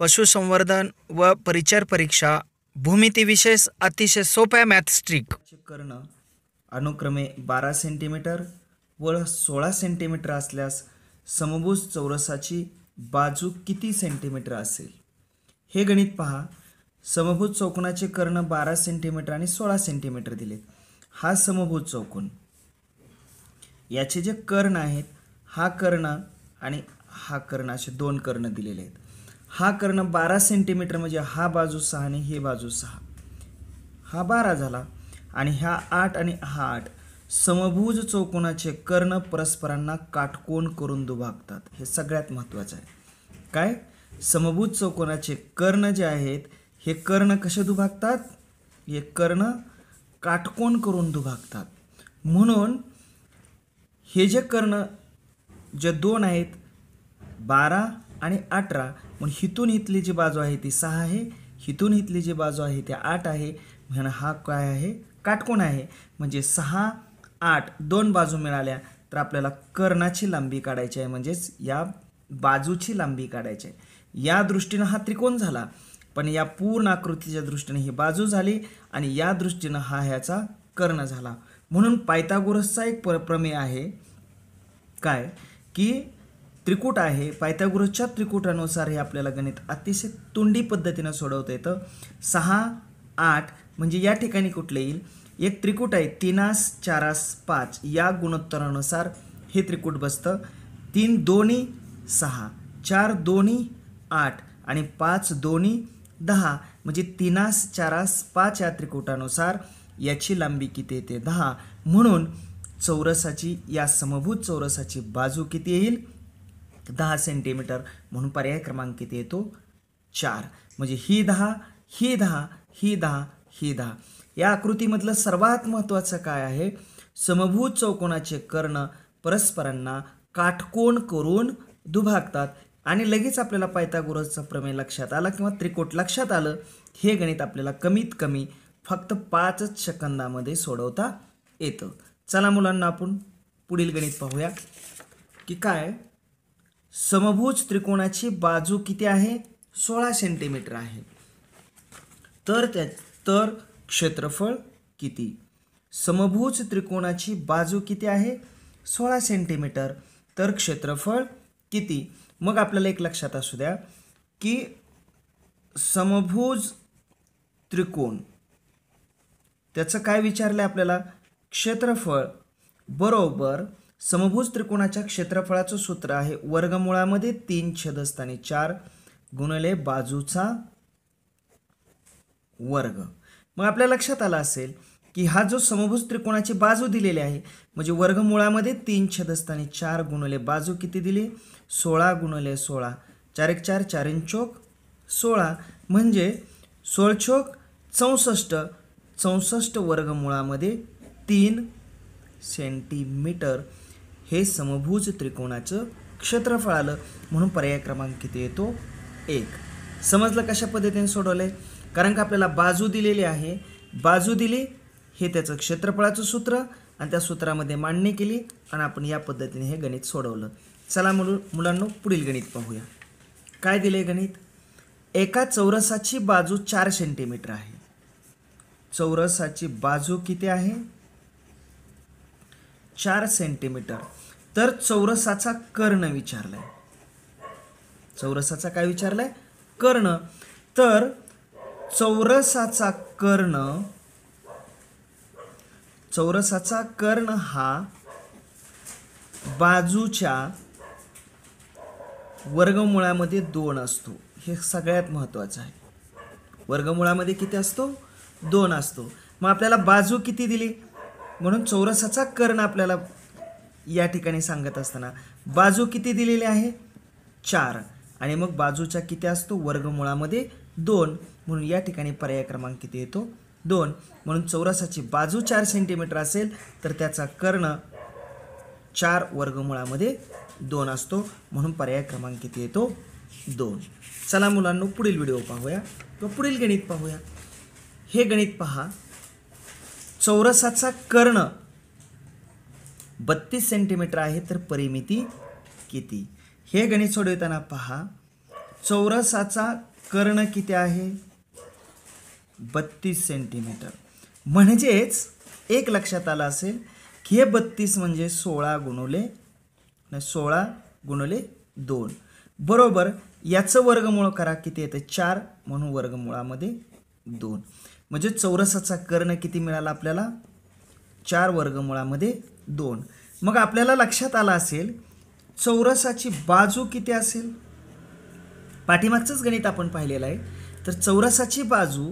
पशुसंवर्धन व परिचर परीक्षा भूमितीविशेष अतिशय सोप्या मॅथस्ट्रिक कर्ण करणं अनुक्रमे बारा सेंटीमीटर व सोळा सेंटीमीटर असल्यास समभुज चौरसाची बाजू किती सेंटीमीटर असेल हे गणित पहा समभुज चौकोनाचे कर्ण बारा सेंटीमीटर आणि सोळा सेंटीमीटर दिले हा समभुज चौकोन याचे जे कर्ण आहेत हा कर्ण आणि हा कर्ण असे दोन कर्ण दिलेले आहेत हा कर्ण बारा सेंटीमीटर म्हणजे हा बाजू सहा आणि हे बाजू सहा हा बारा झाला आणि ह्या आठ आणि हा आठ समभुज चौकोनाचे कर्ण परस्परांना काटकोण करून दुभागतात हे सगळ्यात महत्त्वाचं आहे काय समभुज चौकोनाचे कर्ण जे आहेत हे कर्ण कसे दुभागतात हे कर्ण काटकोण करून दुभागतात म्हणून हे जे कर्ण जे दोन आहेत बारा आणि अठरा म्हणून हिथून इथली जी बाजू आहे ती सहा आहे हिथून इथली जी बाजू आहे ती आठ आहे म्हणून हा काय आहे काटकोण आहे म्हणजे सहा आठ दोन बाजू मिळाल्या तर आपल्याला कर्णाची लांबी काढायची आहे म्हणजेच या बाजूची लांबी काढायची आहे या दृष्टीनं हा त्रिकोण झाला पण या पूर्ण आकृतीच्या दृष्टीने ही बाजू झाली आणि या दृष्टीनं हा ह्याचा कर्ण झाला म्हणून पायथागोरसचा एक प्रमेय आहे काय की त्रिकूट आहे पायथागोरसच्या त्रिकूटानुसार हे आपल्याला गणित अतिशय तोंडी पद्धतीनं सोडवता येतं सहा आठ म्हणजे या ठिकाणी कुठले येईल एक त्रिकूट आहे तीनास चारास पाच या गुणोत्तरानुसार हे त्रिकूट बसतं तीन दोन्ही सहा चार दोन्ही आठ आणि पाच दोन्ही दहा म्हणजे तीनास चारास पाच या त्रिकूटानुसार याची लांबी किती येते दहा म्हणून चौरसाची या समभूत चौरसाची बाजू किती येईल दहा सेंटीमीटर म्हणून पर्याय क्रमांक किती येतो चार म्हणजे ही दहा ही दहा ही दहा ही दहा या आकृतीमधलं सर्वात महत्त्वाचं काय आहे समभूत चौकोनाचे कर्ण परस्परांना काटकोण करून दुभागतात आणि लगेच आपल्याला पायथागोरसचा प्रमेय लक्षात आला किंवा त्रिकोट लक्षात आलं हे गणित आपल्याला कमीत कमी फक्त पाचच सेकंदामध्ये सोडवता येतं चला मुलांना आपण पुढील गणित पाहूया की काय समभुज त्रिकोणाची बाजू किती आहे सोळा सेंटीमीटर आहे तर त्या तर क्षेत्रफळ किती समभुज त्रिकोणाची बाजू किती आहे सोळा सेंटीमीटर तर क्षेत्रफळ किती मग आपल्याला एक लक्षात असू द्या की समभुज त्रिकोण त्याचं काय विचारलं आपल्याला क्षेत्रफळ बरोबर समभुज त्रिकोणाच्या क्षेत्रफळाचं सूत्र आहे वर्गमुळामध्ये तीन छदस्थानी चार गुणले बाजूचा वर्ग मग आपल्या लक्षात आलं असेल की हा जो समभुज त्रिकोणाची बाजू दिलेली आहे म्हणजे वर्गमुळामध्ये तीन छदस्थानी चार गुणले बाजू किती दिली सोळा गुणले सोळा चार एक चार चार चोक सोळा म्हणजे सोळछोक चौसष्ट चौसष्ट वर्गमुळामध्ये तीन सेंटीमीटर हे समभुज त्रिकोणाचं क्षेत्रफळ आलं म्हणून पर्याय क्रमांक किती येतो एक समजलं कशा पद्धतीने सोडवलं कारण का आपल्याला बाजू दिलेली आहे बाजू दिली हे त्याचं क्षेत्रफळाचं सूत्र आणि त्या सूत्रामध्ये मांडणी केली आणि आपण या पद्धतीने हे गणित सोडवलं चला मुल मुलांना पुढील गणित पाहूया काय दिले गणित एका चौरसाची बाजू चार सेंटीमीटर आहे चौरसाची बाजू किती आहे चार सेंटीमीटर तर चौरसाचा कर्ण विचारलाय चौरसाचा काय विचारलाय कर्ण तर चौरसाचा कर्ण चौरसाचा कर्ण हा बाजूच्या वर्गमुळामध्ये दोन असतो हे सगळ्यात महत्त्वाचं आहे वर्गमुळामध्ये किती असतो दोन असतो मग आपल्याला बाजू किती दिली म्हणून चौरसाचा कर्ण आपल्याला या ठिकाणी सांगत असताना बाजू किती दिलेली आहे चार आणि मग बाजूचा किती असतो वर्गमुळामध्ये दोन म्हणून या ठिकाणी पर्याय क्रमांक किती येतो दोन म्हणून चौरसाची बाजू चार सेंटीमीटर असेल तर त्याचा कर्ण चार वर्गमुळामध्ये दोन असतो म्हणून पर्याय क्रमांक किती येतो दोन चला मुलांना पुढील व्हिडिओ पाहूया किंवा पुढील गणित पाहूया हे गणित पहा चौरसाचा कर्ण बत्तीस सेंटीमीटर आहे तर परिमिती किती हे गणित सोडवताना पहा चौरसाचा कर्ण किती आहे बत्तीस सेंटीमीटर म्हणजेच एक लक्षात आलं असेल की हे बत्तीस म्हणजे सोळा गुणवले सोळा गुणवले दोन बरोबर याचं वर्गमूळ करा किती येतं चार म्हणून वर्गमुळामध्ये दोन म्हणजे चौरसाचा कर्ण किती मिळाला आपल्याला चार वर्गमुळामध्ये दोन मग आपल्याला लक्षात आला असेल चौरसाची बाजू किती असेल पाठीमागचंच गणित आपण पाहिलेलं आहे तर चौरसाची बाजू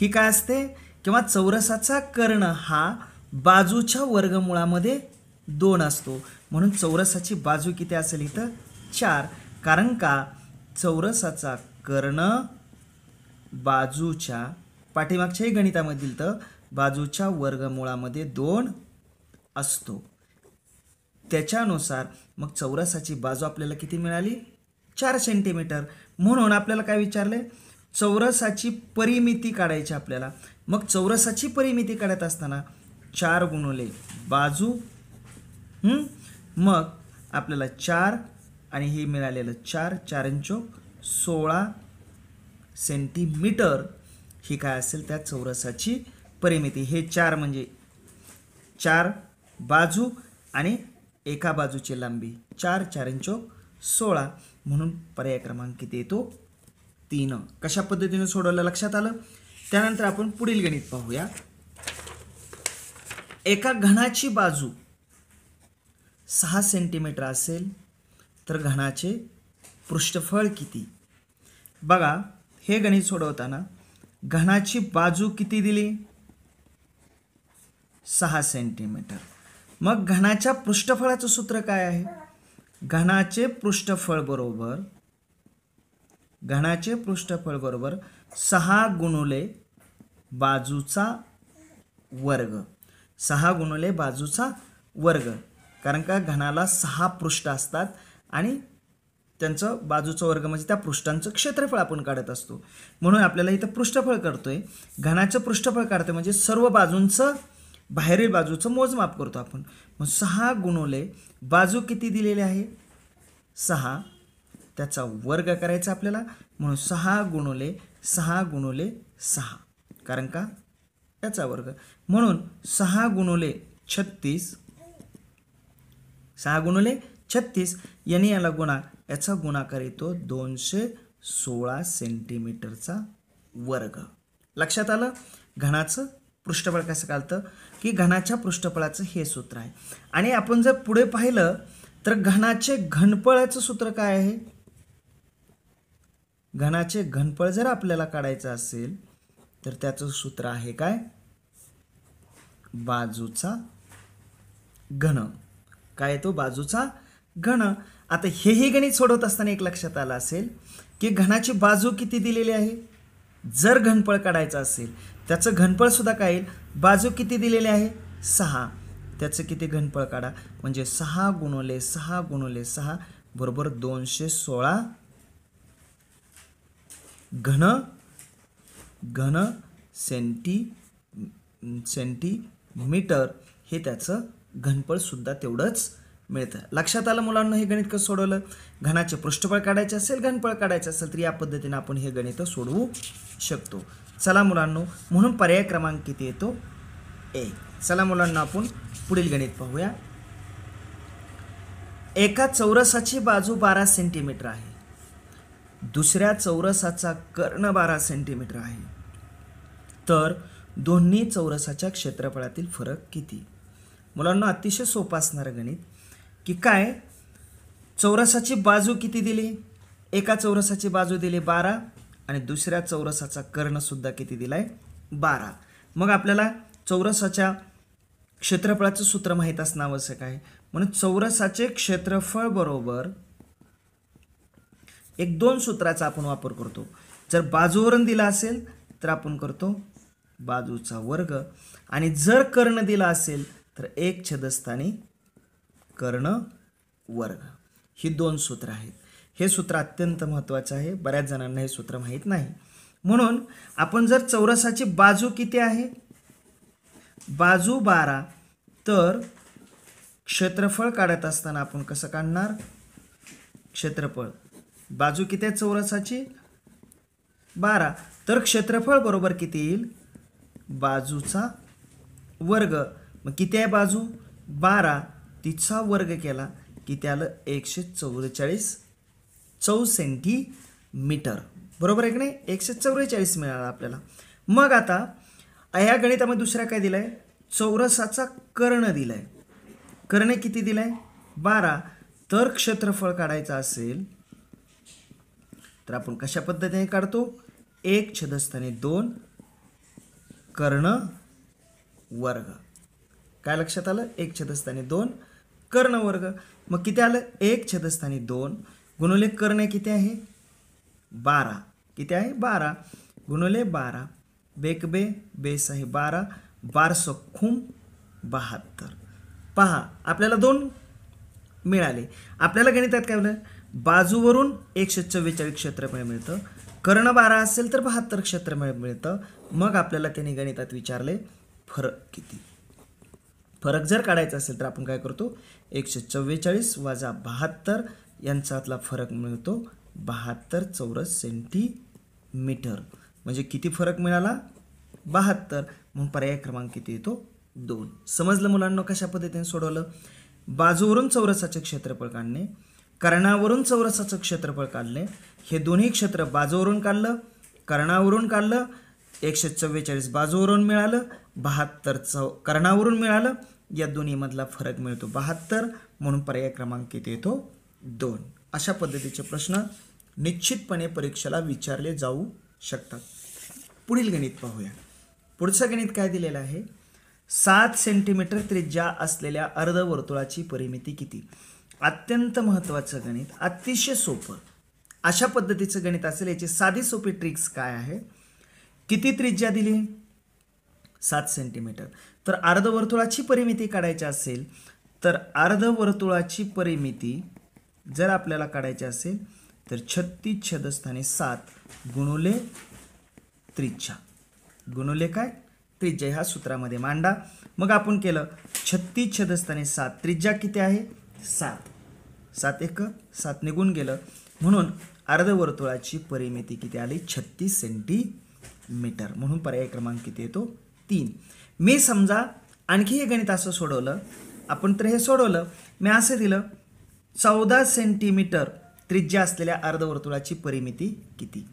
ही काय असते किंवा चौरसाचा कर्ण हा बाजूच्या वर्गमुळामध्ये दोन असतो म्हणून चौरसाची बाजू किती असेल इथं चार कारण का चौरसाचा कर्ण बाजूच्या पाठीमागच्याही गणितामधील तर बाजूच्या वर्गमुळामध्ये दोन असतो त्याच्यानुसार मग चौरसाची बाजू आपल्याला किती मिळाली चार सेंटीमीटर म्हणून आपल्याला काय विचारले चौरसाची परिमिती काढायची आपल्याला मग चौरसाची परिमिती काढत असताना चार गुणवले बाजू मग आपल्याला चार आणि हे मिळालेलं चार चारंचोक सोळा सेंटीमीटर ही काय असेल त्या चौरसाची परिमिती हे चार म्हणजे चार बाजू आणि एका बाजूची लांबी चार इंचो सोळा म्हणून पर्याय क्रमांक किती येतो तीन कशा पद्धतीने सोडवलं लक्षात आलं त्यानंतर आपण पुढील गणित पाहूया एका घणाची बाजू सहा सेंटीमीटर असेल तर घणाचे पृष्ठफळ किती बघा हे गणित सोडवताना घनाची बाजू किती दिली सहा सेंटीमीटर मग घनाच्या पृष्ठफळाचं सूत्र काय आहे घनाचे पृष्ठफळ बरोबर घनाचे पृष्ठफळ बरोबर सहा गुणुले बाजूचा वर्ग सहा गुणुले बाजूचा वर्ग कारण का घनाला सहा पृष्ठ असतात आणि त्यांचं बाजूचं वर्ग म्हणजे त्या पृष्ठांचं क्षेत्रफळ आपण काढत असतो म्हणून आपल्याला इथं पृष्ठफळ करतोय घनाचं पृष्ठफळ काढतोय म्हणजे सर्व बाजूंचं बाहेरील बाजूचं मोजमाप करतो आपण मग सहा गुणोले बाजू किती दिलेले आहे सहा त्याचा वर्ग करायचा आपल्याला म्हणून सहा गुणोले सहा गुणोले सहा कारण का त्याचा वर्ग म्हणून सहा गुणोले छत्तीस सहा गुणोले छत्तीस यांनी याला गुणा याचा गुणाकार येतो दोनशे सोळा सेंटीमीटरचा वर्ग लक्षात आलं घणाचं पृष्ठफळ कसं घालतं की घणाच्या पृष्ठफळाचं हे सूत्र आहे आणि आपण जर पुढे पाहिलं तर घणाचे घनपळाचं सूत्र काय आहे घणाचे घनपळ जर आपल्याला काढायचं असेल तर त्याचं सूत्र आहे काय बाजूचा घन काय तो बाजूचा घन आता हेही गणित सोडवत असताना एक लक्षात आलं असेल की घनाची बाजू किती दिलेली आहे जर घनफळ काढायचं असेल त्याचं घनफळसुद्धा काय येईल बाजू किती दिलेली आहे सहा त्याचं किती घनफळ काढा म्हणजे सहा गुणोले सहा गुणोले सहा बरोबर दोनशे सोळा घन घन सेंटी सेंटीमीटर हे त्याचं घनफळसुद्धा तेवढंच मिळतं लक्षात आलं मुलांना हे गणित कसं सोडवलं घनाचे पृष्ठफळ काढायचे असेल घनफळ काढायचं असेल तर या पद्धतीनं आपण हे गणित सोडवू शकतो चला मुलांनो म्हणून पर्याय क्रमांक किती येतो ए चला मुलांना आपण पुढील गणित पाहूया एका चौरसाची बाजू बारा सेंटीमीटर आहे दुसऱ्या चौरसाचा कर्ण बारा सेंटीमीटर आहे तर दोन्ही चौरसाच्या क्षेत्रफळातील फरक किती मुलांना अतिशय सोपा असणारं गणित की काय चौरसाची बाजू किती दिली एका चौरसाची बाजू दिली बारा आणि दुसऱ्या चौरसाचा कर्णसुद्धा किती दिला आहे बारा मग आपल्याला चौरसाच्या क्षेत्रफळाचं सूत्र माहीत असणं आवश्यक आहे म्हणून चौरसाचे क्षेत्रफळ बरोबर एक दोन सूत्राचा आपण वापर करतो जर बाजूवरून दिला असेल तर आपण करतो बाजूचा वर्ग आणि जर कर्ण दिला असेल तर एक छदस्थानी कर्ण वर्ग ही दोन सूत्र आहेत हे सूत्र अत्यंत महत्त्वाचं आहे बऱ्याच जणांना हे सूत्र माहीत नाही म्हणून आपण जर चौरसाची बाजू किती आहे बाजू बारा तर क्षेत्रफळ काढत असताना आपण कसं काढणार क्षेत्रफळ बाजू किती आहे चौरसाची बारा तर क्षेत्रफळ बरोबर किती येईल बाजूचा वर्ग मग किती आहे बाजू बारा तिचा वर्ग केला की त्याला एकशे चौवेचाळीस चौ सेंटीमीटर बरोबर आहे की नाही एकशे चौवेचाळीस मिळाला आपल्याला मग आता ह्या गणितामध्ये दुसरा काय दिला आहे चौरसाचा कर्ण दिला आहे कर्ण किती दिला आहे बारा तर क्षेत्रफळ काढायचं असेल तर आपण कशा पद्धतीने काढतो एक छदस्थानी दोन कर्ण वर्ग काय लक्षात आलं एक छदस्थानी दोन कर्ण वर्ग मग किती आलं एक छदस्थानी दोन गुणले कर्ण किती आहे बारा किती आहे बारा गुणले बारा बेकबे बेस आहे बारा बारसो खूम बहात्तर पहा आपल्याला दोन मिळाले आपल्याला गणितात काय म्हणलं बाजूवरून एकशे चव्वेचाळीस क्षेत्रफळ मिळतं कर्ण बारा असेल तर बहात्तर क्षेत्रफळ मिळतं मग आपल्याला त्यांनी गणितात विचारले फरक किती फरक जर काढायचा असेल तर आपण काय करतो एकशे चव्वेचाळीस वाजा बहात्तर यांच्यातला फरक मिळतो बहात्तर चौरस सेंटीमीटर म्हणजे किती फरक मिळाला बहात्तर मग पर्याय क्रमांक किती येतो दोन समजलं मुलांना कशा पद्धतीने सोडवलं बाजूवरून चौरसाचे क्षेत्रफळ काढणे कर्णावरून चौरसाचं क्षेत्रफळ काढणे हे दोन्ही क्षेत्र बाजूवरून काढलं कर्णावरून काढलं एकशे चव्वेचाळीस बाजूवरून मिळालं बहात्तर चौ कर्णावरून मिळालं या दोन्हीमधला फरक मिळतो बहात्तर म्हणून पर्याय क्रमांक किती येतो दोन अशा पद्धतीचे प्रश्न निश्चितपणे परीक्षेला विचारले जाऊ शकतात पुढील गणित पाहूया पुढचं गणित काय दिलेलं आहे सात सेंटीमीटर त्रिज्या असलेल्या अर्धवर्तुळाची परिमिती किती अत्यंत महत्त्वाचं गणित अतिशय सोपं अशा पद्धतीचं गणित असेल याची साधी सोपी ट्रिक्स काय आहे किती त्रिज्या दिली सात सेंटीमीटर तर अर्धवर्तुळाची परिमिती काढायची असेल तर अर्धवर्तुळाची परिमिती जर आपल्याला काढायची असेल तर छत्तीस छदस्थाने सात गुणुले त्रिज्या गुणुले काय त्रिज्या ह्या सूत्रामध्ये मांडा मग आपण केलं छत्तीस छदस्थाने सात त्रिज्या किती आहे सात सात एक सात निघून गेलं म्हणून अर्धवर्तुळाची परिमिती किती आली छत्तीस सेंटी मीटर म्हणून पर्याय क्रमांक किती येतो तीन मी समजा आणखी हे गणित असं सोडवलं आपण तर हे सोडवलं मी असं दिलं चौदा सेंटीमीटर त्रिज्या असलेल्या अर्धवर्तुळाची परिमिती किती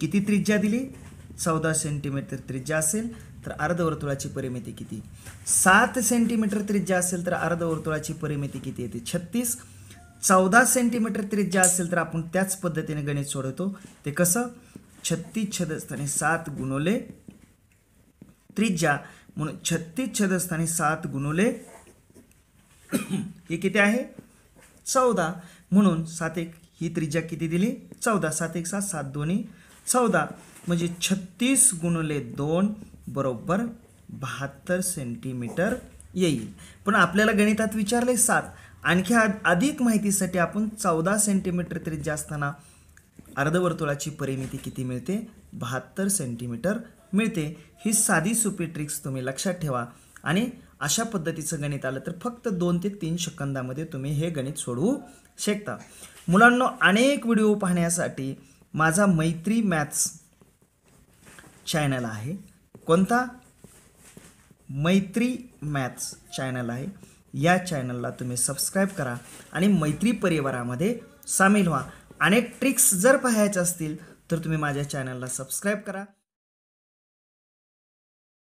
किती त्रिज्या दिली चौदा सेंटीमीटर त्रिज्या असेल तर अर्धवर्तुळाची परिमिती किती सात सेंटीमीटर त्रिज्या असेल तर अर्धवर्तुळाची परिमिती किती येते छत्तीस चौदा सेंटीमीटर त्रिज्या असेल तर आपण त्याच पद्धतीने गणित सोडवतो ते कसं छत्तीस छदस्थानी सात गुणोले त्रिज्या म्हणून छत्तीस छदस्थानी सात गुणोले हे किती आहे चौदा म्हणून सात एक ही त्रिज्या किती दिली चौदा सात एक सात सात दोन्ही चौदा म्हणजे छत्तीस गुणोले दोन बरोबर बहात्तर सेंटीमीटर येईल पण आपल्याला गणितात विचारले सात आणखी अधिक माहितीसाठी आपण चौदा सेंटीमीटर त्रिज्या असताना अर्धवर्तुळाची परिमिती किती मिळते बहात्तर सेंटीमीटर मिळते ही साधी सोपी ट्रिक्स तुम्ही लक्षात ठेवा आणि अशा पद्धतीचं गणित आलं तर फक्त दोन ते तीन सेकंदामध्ये तुम्ही हे गणित सोडवू शकता मुलांना अनेक व्हिडिओ पाहण्यासाठी माझा मैत्री मॅथ्स चॅनल आहे कोणता मैत्री मॅथ्स चॅनल आहे या चॅनलला तुम्ही सबस्क्राईब करा आणि मैत्री परिवारामध्ये सामील व्हा अनेक ट्रिक्स जर पाहायच्या असतील तर तुम्ही माझ्या चॅनलला सबस्क्राईब करा